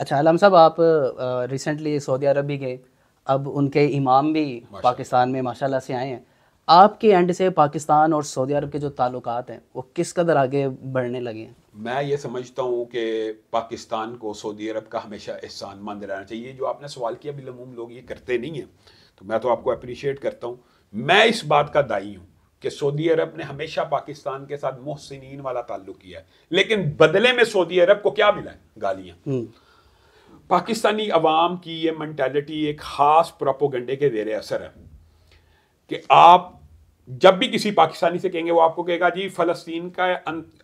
اچھا علام صاحب آپ ریسنٹلی سعودی عرب بھی گئے اب ان کے امام بھی پاکستان میں ماشاء اللہ سے آئے ہیں آپ کے اینڈ سے پاکستان اور سعودی عرب کے جو تعلقات ہیں وہ کس قدر آگے بڑھنے لگے ہیں میں یہ سمجھتا ہوں کہ پاکستان کو سعودی عرب کا ہمیشہ احسان مند رہنا چاہیے جو آپ نے سوال کیا بالعموم لوگ یہ کرتے نہیں ہیں تو میں تو آپ کو اپریشیٹ کرتا ہوں میں اس بات کا دائی ہوں کہ سعودی عرب نے ہمیشہ پاکستان کے ساتھ محسنین والا تعلق کیا ہے لیکن بدلے میں سعودی عرب کو کیا ملا ہے گالیاں پاکستانی عوام کی یہ منٹیلٹی ایک خاص پروپوگنڈے کے زیر اثر ہے کہ آپ جب بھی کسی پاکستانی سے کہیں گے وہ آپ کو کہے گا جی فلسطین کا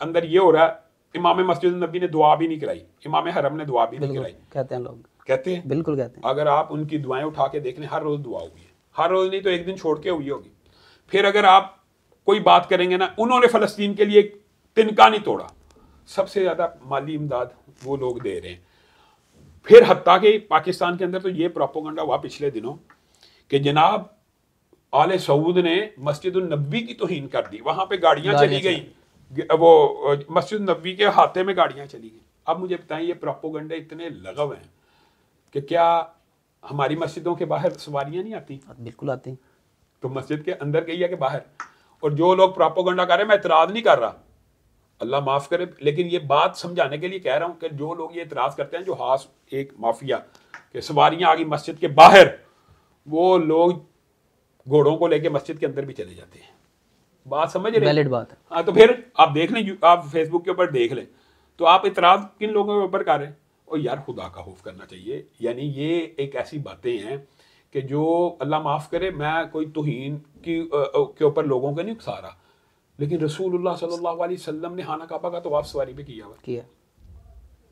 اندر یہ ہو رہا ہے امام مسجد النبی نے دعا بھی نہیں کرائی امام حرم نے دعا بھی نہیں کرائی کہتے ہیں لوگ کہتے ہیں بالکل کہتے ہیں اگر آپ ان کی دعائیں اٹھا کے دیکھ لیں ہر روز دعا ہوئی ہے ہر روز نہیں تو ایک دن چھوڑ کے ہوئی ہوگی پھر اگر آپ کوئی بات کریں گے نا انہوں نے فلسطین کے لیے تنکا نہیں توڑا سب سے زیادہ مالی امداد وہ لوگ دے رہے ہیں پھر حتیٰ کہ پاکستان کے اندر تو یہ پروپوگنڈا ہوا پچھلے دنوں کہ جناب آل سعود نے مسجد النبی کی توہین کر دی وہاں پہ گاڑیاں چلی گئی وہ مسجد النبی کے ہاتھے میں گاڑیاں چلی گئیں اب مجھے بتائیں یہ پراپوگنڈے اتنے لغو ہیں کہ کیا ہماری مسجدوں کے باہر سواریاں نہیں آتی بالکل آتی تو مسجد کے اندر گئی ہے کہ باہر اور جو لوگ پراپوگنڈا کر رہے ہیں میں اعتراض نہیں کر رہا اللہ معاف کرے لیکن یہ بات سمجھانے کے لیے کہہ رہا ہوں کہ جو لوگ یہ اعتراض کرتے ہیں جو ہاس ایک مافیا کہ سواریاں آگی مسجد کے باہر وہ لوگ گھوڑوں کو لے کے مسجد کے اندر بھی چلے جاتے ہیں بات سمجھ رہے ہیں بات ہاں تو پھر آپ دیکھ لیں آپ فیس بک کے اوپر دیکھ لیں تو آپ اعتراض کن لوگوں کے اوپر کر رہے ہیں اور یار خدا کا خوف کرنا چاہیے یعنی یہ ایک ایسی باتیں ہیں کہ جو اللہ معاف کرے میں کوئی توہین کی کے اوپر لوگوں کے نہیں اکسا رہا لیکن رسول اللہ صلی اللہ علیہ وسلم نے خانہ کعبہ تو آپ سواری بھی کیا کیا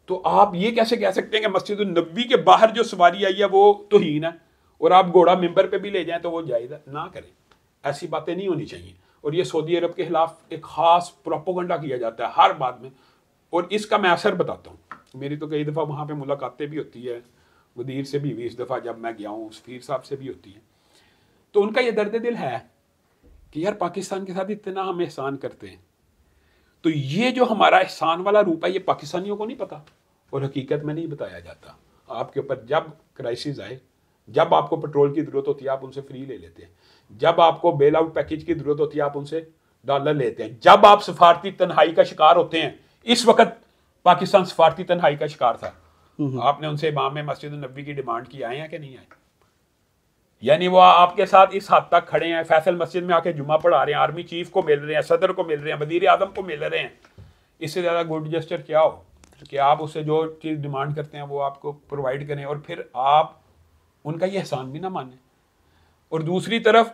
تو آپ یہ کیسے کہہ سکتے ہیں کہ مسجد النبی کے باہر جو سواری آئی ہے وہ توہین ہے اور آپ گھوڑا ممبر پہ بھی لے جائیں تو وہ جائز ہے نہ کریں ایسی باتیں نہیں ہونی چاہیے اور یہ سعودی عرب کے خلاف ایک خاص پروپوگنڈا کیا جاتا ہے ہر بات میں اور اس کا میں اثر بتاتا ہوں میری تو کئی دفعہ وہاں پہ ملاقاتیں بھی ہوتی ہے ودیر سے بھی بیس دفعہ جب میں گیا ہوں پیر صاحب سے بھی ہوتی ہیں تو ان کا یہ درد دل ہے کہ یار پاکستان کے ساتھ اتنا ہم احسان کرتے ہیں تو یہ جو ہمارا احسان والا روپ ہے یہ پاکستانیوں کو نہیں پتا اور حقیقت میں نہیں بتایا جاتا آپ کے اوپر جب کرائسز آئے جب آپ کو پٹرول کی ضرورت ہوتی ہے آپ ان سے فری لے لیتے ہیں جب آپ کو بیل آؤٹ پیکج کی ضرورت ہوتی ہے آپ ان سے ڈالر لیتے ہیں جب آپ سفارتی تنہائی کا شکار ہوتے ہیں اس وقت پاکستان سفارتی تنہائی کا شکار تھا آپ نے ان سے امام مسجد النبی کی ڈیمانڈ کی آئے ہیں کہ نہیں آئے یعنی وہ آپ کے ساتھ اس حد تک کھڑے ہیں فیصل مسجد میں آ کے جمعہ پڑھا رہے ہیں آرمی چیف کو مل رہے ہیں صدر کو مل رہے ہیں وزیر اعظم کو مل رہے ہیں اس سے زیادہ گڈ جسٹر کیا ہو کہ آپ اس سے جو چیز ڈیمانڈ کرتے ہیں وہ آپ کو پرووائڈ کریں اور پھر آپ ان کا یہ احسان بھی نہ مانیں اور دوسری طرف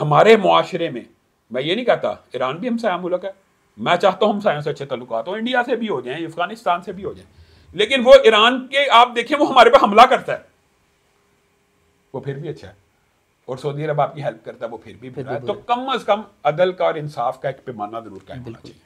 ہمارے معاشرے میں میں یہ نہیں کہتا ایران بھی ہمسایہ ملک ہے میں چاہتا ہوں ہمسایوں سے اچھے تعلقات ہوں انڈیا سے بھی ہو جائیں افغانستان سے بھی ہو جائیں لیکن وہ ایران کے آپ دیکھیں وہ ہمارے پہ حملہ کرتا ہے وہ پھر بھی اچھا ہے اور سعودی عرب آپ کی ہیلپ کرتا ہے وہ پھر بھی پھر کم از کم عدل کا اور انصاف کا ایک پیمانہ ضرور قائم